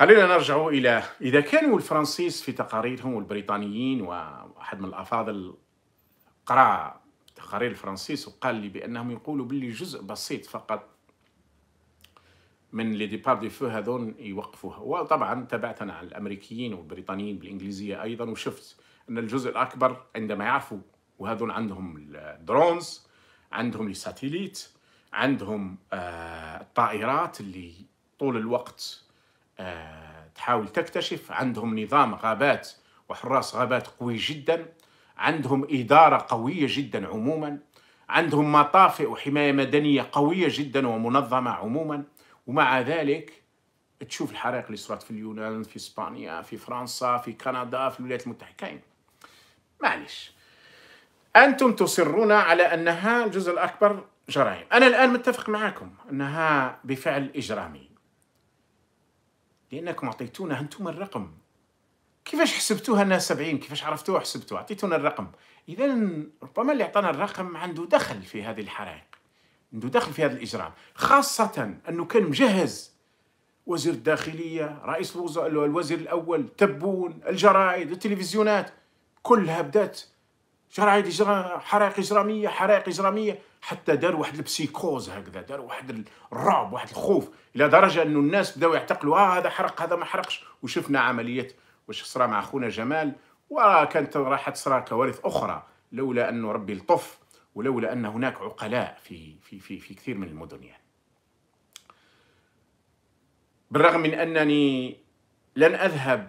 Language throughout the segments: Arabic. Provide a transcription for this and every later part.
خلينا نرجع إلى إذا كانوا الفرنسيس في تقاريرهم والبريطانيين وأحد من الأفاضل قرأ تقارير الفرنسيس وقال لي بأنهم يقولوا باللي جزء بسيط فقط من لي ديبار دي فو هذون يوقفوها وطبعا تبعت انا على الامريكيين والبريطانيين بالانجليزيه ايضا وشفت ان الجزء الاكبر عندما يعرفوا وهذون عندهم الدرونز عندهم الساتيليت عندهم آه، الطائرات اللي طول الوقت آه، تحاول تكتشف عندهم نظام غابات وحراس غابات قوي جدا عندهم إدارة قوية جدا عموما عندهم مطافئ وحماية مدنية قوية جدا ومنظمة عموما ومع ذلك تشوف الحرائق اللي صارت في اليونان في اسبانيا في فرنسا في كندا في الولايات المتحده كاين معليش انتم تصرون على انها الجزء الاكبر جرائم انا الان متفق معكم انها بفعل اجرامي لانكم اعطيتونا انتم الرقم كيفاش حسبتوها انها 70 كيفاش عرفتوها حسبتوها اعطيتونا الرقم اذا ربما اللي اعطانا الرقم عنده دخل في هذه الحرائق عنده دخل في هذا الاجرام خاصه انه كان مجهز وزير الداخليه رئيس الوزراء الوزير الاول تبون الجرائد التلفزيونات كلها بدات شرعية حرائق إجرامية حرائق إجرامية حتى دار واحد البسيكوز هكذا دار واحد الرعب واحد الخوف إلى درجة أنه الناس بدأوا يعتقلوا آه هذا حرق هذا ما حرقش وشفنا عملية واش صرا مع خونا جمال وكانت راح تصرى كوارث أخرى لولا أنه ربي لطف ولولا أن هناك عقلاء في, في, في, في كثير من المدن يعني بالرغم من أنني لن أذهب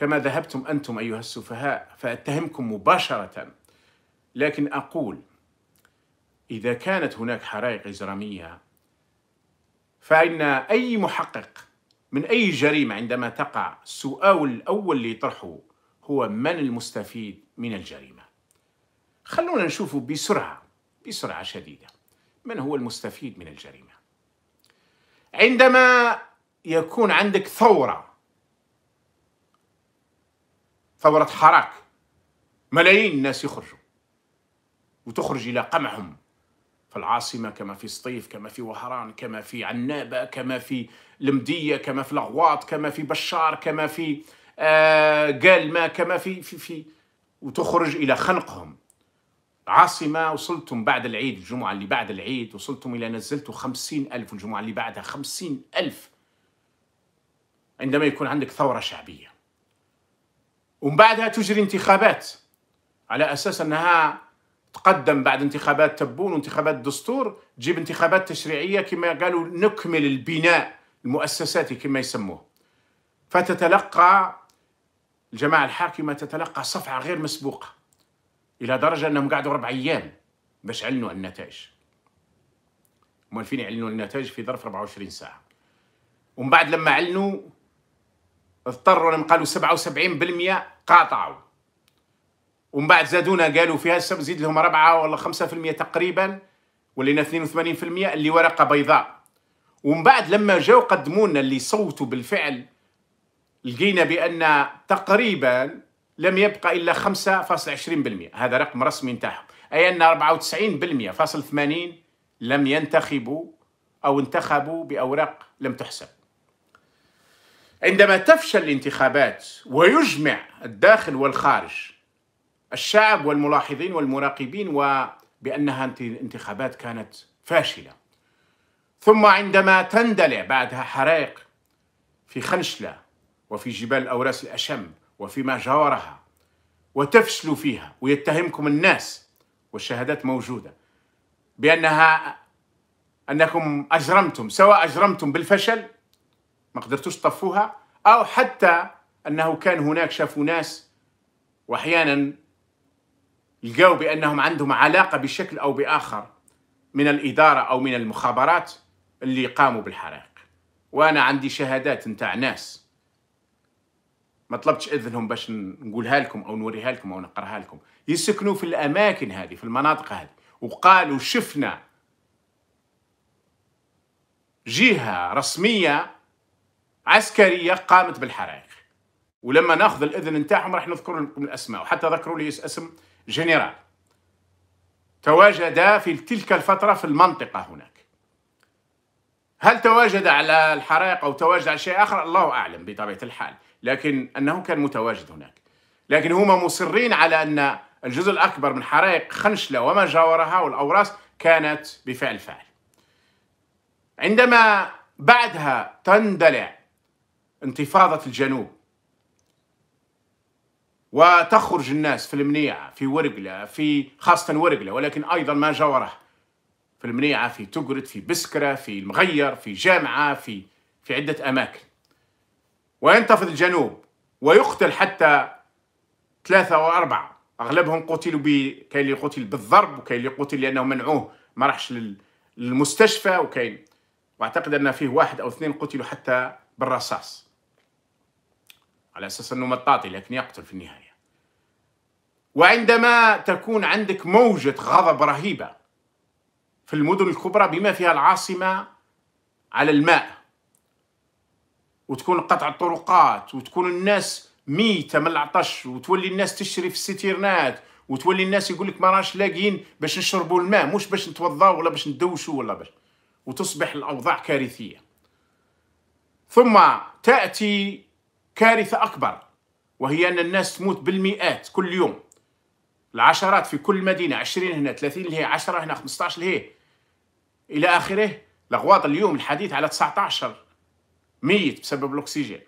كما ذهبتم أنتم أيها السفهاء فأتهمكم مباشرة لكن أقول إذا كانت هناك حرائق إجرامية فإن أي محقق من أي جريمة عندما تقع السؤال الأول اللي يطرحه هو من المستفيد من الجريمة خلونا نشوف بسرعة بسرعة شديدة من هو المستفيد من الجريمة عندما يكون عندك ثورة ثورة حراك ملايين الناس يخرجوا وتخرج إلى قمعهم في العاصمة كما في سطيف كما في وهران كما في عنابة كما في المدية كما في الأغواط كما في بشار كما في آه كما في في في وتخرج إلى خنقهم عاصمة وصلتم بعد العيد الجمعة اللي بعد العيد وصلتم إلى نزلتوا خمسين ألف والجمعة اللي بعدها خمسين ألف عندما يكون عندك ثورة شعبية ومن بعدها تجري انتخابات على اساس انها تقدم بعد انتخابات تبون وانتخابات الدستور تجيب انتخابات تشريعيه كما قالوا نكمل البناء المؤسساتي كما يسموه فتتلقى الجماعه الحاكمه تتلقى صفعه غير مسبوقه الى درجه انهم قعدوا اربع ايام باش علنوا النتائج مالفين يعلنوا النتائج في ظرف 24 ساعه ومن بعد لما علنوا اضطروا لما قالوا 77% قاطعوا ومن بعد زادونا قالوا فيها السبب زيد لهم 4 ولا 5% تقريبا ولينا 82% اللي ورقه بيضاء ومن بعد لما جاوا قدموا لنا اللي صوتوا بالفعل لقينا بان تقريبا لم يبقى الا 5.20% هذا رقم رسمي نتاعهم اي ان 94% فاصل 80 لم ينتخبوا او انتخبوا باوراق لم تحسب عندما تفشل الانتخابات ويجمع الداخل والخارج الشعب والملاحظين والمراقبين وبأنها انتخابات كانت فاشلة ثم عندما تندلع بعدها حرائق في خنشلة وفي جبال أوراس الأشم وفيما جاورها وتفشلوا فيها ويتهمكم الناس والشهادات موجودة بأنها أنكم أجرمتم سواء أجرمتم بالفشل ما قدرتوش تطفوها أو حتى أنه كان هناك شافوا ناس وأحيانا لقوا بأنهم عندهم علاقة بشكل أو بآخر من الإدارة أو من المخابرات اللي قاموا بالحرائق وأنا عندي شهادات نتاع ناس ما طلبتش إذنهم باش نقولها لكم أو نوريها لكم أو نقراها لكم يسكنوا في الأماكن هذه في المناطق هذه وقالوا شفنا جهة رسمية عسكريه قامت بالحرائق ولما ناخذ الاذن نتاعهم راح نذكر لكم الاسماء وحتى ذكروا لي اسم جنرال تواجد في تلك الفتره في المنطقه هناك هل تواجد على الحرائق او تواجد على شيء اخر الله اعلم بطبيعه الحال لكن انه كان متواجد هناك لكن هما مصرين على ان الجزء الاكبر من حرائق خنشله وما جاورها والاوراس كانت بفعل فاعل عندما بعدها تندلع انتفاضة الجنوب وتخرج الناس في المنيعة في ورقلة في خاصة ورقلة ولكن أيضا ما جاوره في المنيعة في تقرد في بسكرة في المغير في جامعة في في عدة أماكن وينتفض الجنوب ويقتل حتى ثلاثة أو أربعة أغلبهم قتلوا بكاين كاين اللي قتل بالضرب وكاين اللي قتل لأنه منعوه ما راحش للمستشفى وكاين وأعتقد أن فيه واحد أو اثنين قتلوا حتى بالرصاص على أساس أنه مطاطي لكن يقتل في النهاية وعندما تكون عندك موجة غضب رهيبة في المدن الكبرى بما فيها العاصمة على الماء وتكون قطع الطرقات وتكون الناس ميتة من العطش وتولي الناس تشري في الستيرنات وتولي الناس يقول لك ما راش لاقيين باش نشربوا الماء مش باش نتوضاو ولا باش ندوشوا ولا باش وتصبح الأوضاع كارثية ثم تأتي كارثة أكبر وهي أن الناس تموت بالمئات كل يوم العشرات في كل مدينة عشرين هنا ثلاثين هي عشرة هنا 15 هي إلى آخره لغواط اليوم الحديث على 19 ميت بسبب الأكسجين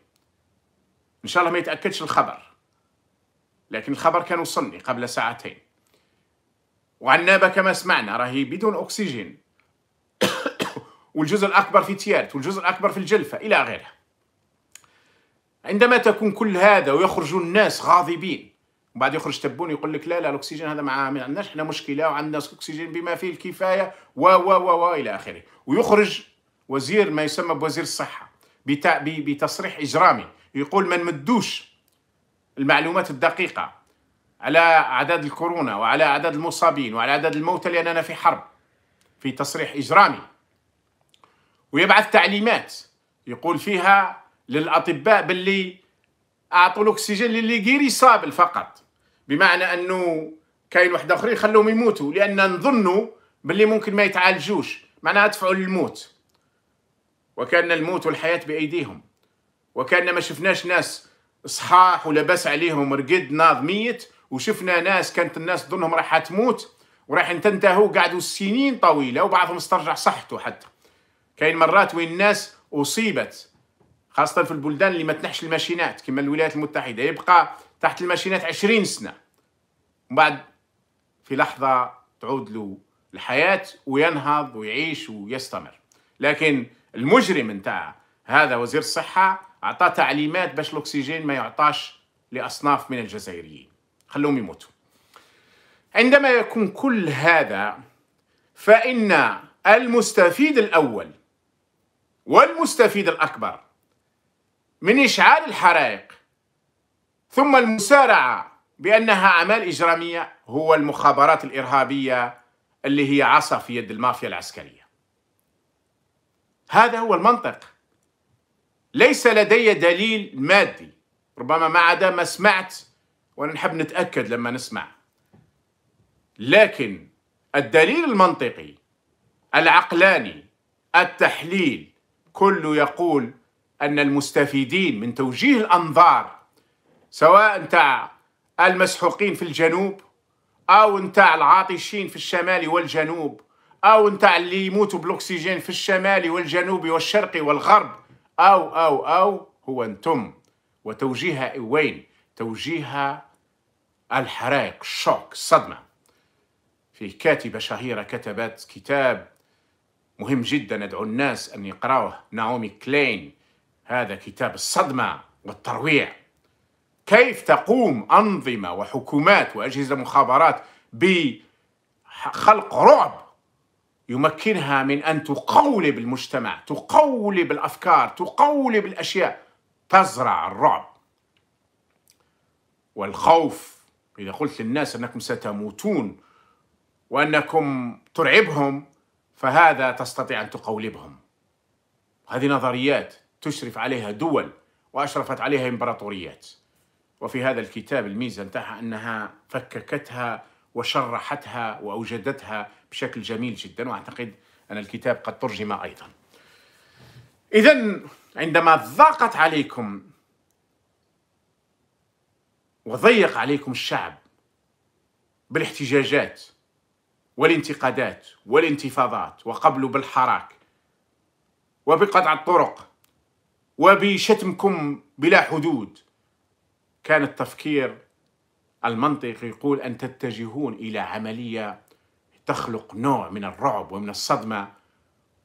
إن شاء الله ما يتأكدش الخبر لكن الخبر كان وصلني قبل ساعتين وعنابة كما سمعنا راهي بدون أكسجين والجزء الأكبر في تيارت والجزء الأكبر في الجلفة إلى غيرها عندما تكون كل هذا ويخرج الناس غاضبين وبعد يخرج تبون يقول لك لا لا الاكسجين هذا ما عندناش احنا مشكله وعندنا اكسجين بما فيه الكفايه و و و و الى اخره ويخرج وزير ما يسمى بوزير الصحه بتصريح اجرامي يقول ما نمدوش المعلومات الدقيقه على اعداد الكورونا وعلى اعداد المصابين وعلى اعداد الموتى لاننا في حرب في تصريح اجرامي ويبعث تعليمات يقول فيها للاطباء باللي اعطوا الاكسجين للي غير يصاب فقط بمعنى انه كاين واحد اخرين خلوهم يموتوا لان نظنوا باللي ممكن ما يتعالجوش معناها دفعوا للموت وكان الموت والحياه بايديهم وكان ما شفناش ناس صحاح ولباس عليهم رقد ناض ميت وشفنا ناس كانت الناس تظنهم راح تموت وراح تنتهوا قعدوا سنين طويله وبعضهم استرجع صحته حتى كاين مرات وين الناس اصيبت خاصة في البلدان اللي ما تنحش الماشينات كما الولايات المتحدة يبقى تحت الماشينات عشرين سنة ومن بعد في لحظة تعود له الحياة وينهض ويعيش ويستمر لكن المجرم نتاع هذا وزير الصحة أعطى تعليمات باش الأكسجين ما يعطاش لأصناف من الجزائريين خلوهم يموتوا عندما يكون كل هذا فإن المستفيد الأول والمستفيد الأكبر من إشعال الحرائق ثم المسارعة بأنها أعمال إجرامية هو المخابرات الإرهابية اللي هي عصا في يد المافيا العسكرية هذا هو المنطق ليس لدي دليل مادي ربما ما عدا ما سمعت وانا نحب نتاكد لما نسمع لكن الدليل المنطقي العقلاني التحليل كله يقول أن المستفيدين من توجيه الأنظار سواء نتاع المسحوقين في الجنوب أو نتاع العاطشين في الشمال والجنوب أو نتاع اللي يموتوا بالأكسجين في الشمال والجنوب والشرق والغرب أو أو أو هو أنتم وتوجيهها وين؟ توجيهها الحرائق الشوك الصدمة في كاتبة شهيرة كتبت كتاب مهم جدا ادعو الناس ان يقراوه نعومي كلين هذا كتاب الصدمة والترويع كيف تقوم أنظمة وحكومات وأجهزة مخابرات بخلق رعب يمكنها من أن تقولب المجتمع تقولب الأفكار تقولب الأشياء تزرع الرعب والخوف إذا قلت للناس أنكم ستموتون وأنكم ترعبهم فهذا تستطيع أن تقولبهم هذه نظريات تشرف عليها دول وأشرفت عليها إمبراطوريات وفي هذا الكتاب الميزة نتاعها أنها فككتها وشرحتها وأوجدتها بشكل جميل جدا وأعتقد أن الكتاب قد ترجم أيضا إذا عندما ضاقت عليكم وضيق عليكم الشعب بالاحتجاجات والانتقادات والانتفاضات وقبلوا بالحراك وبقطع الطرق وبشتمكم بلا حدود كان التفكير المنطقي يقول ان تتجهون الى عمليه تخلق نوع من الرعب ومن الصدمه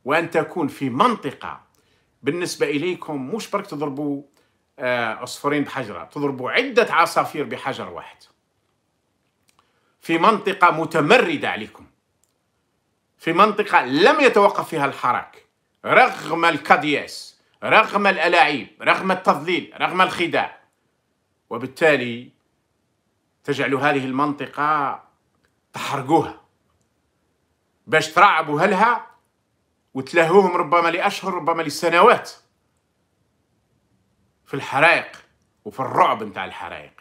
وان تكون في منطقه بالنسبه اليكم مش برك تضربوا عصفورين آه، بحجره تضربوا عده عصافير بحجر واحد في منطقه متمرده عليكم في منطقه لم يتوقف فيها الحراك رغم الكادياس رغم الألاعيب رغم التضليل رغم الخداع وبالتالي تجعل هذه المنطقة تحرقوها باش ترعبوا هلها وتلهوهم ربما لأشهر ربما لسنوات في الحرائق وفي الرعب نتاع الحرائق